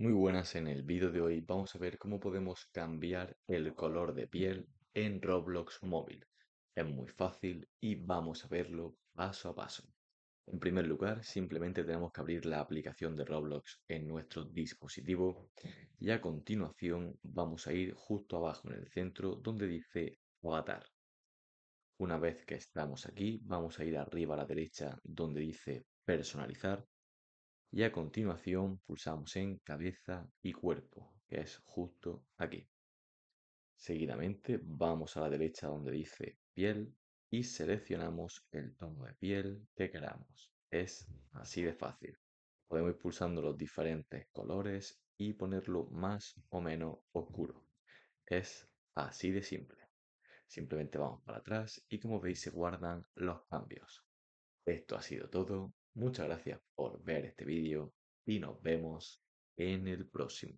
Muy buenas, en el vídeo de hoy vamos a ver cómo podemos cambiar el color de piel en Roblox móvil. Es muy fácil y vamos a verlo paso a paso. En primer lugar, simplemente tenemos que abrir la aplicación de Roblox en nuestro dispositivo y a continuación vamos a ir justo abajo en el centro donde dice avatar. Una vez que estamos aquí, vamos a ir arriba a la derecha donde dice personalizar y a continuación pulsamos en cabeza y cuerpo, que es justo aquí. Seguidamente vamos a la derecha donde dice piel y seleccionamos el tono de piel que queramos. Es así de fácil. Podemos ir pulsando los diferentes colores y ponerlo más o menos oscuro. Es así de simple. Simplemente vamos para atrás y como veis se guardan los cambios. Esto ha sido todo Muchas gracias por ver este vídeo y nos vemos en el próximo.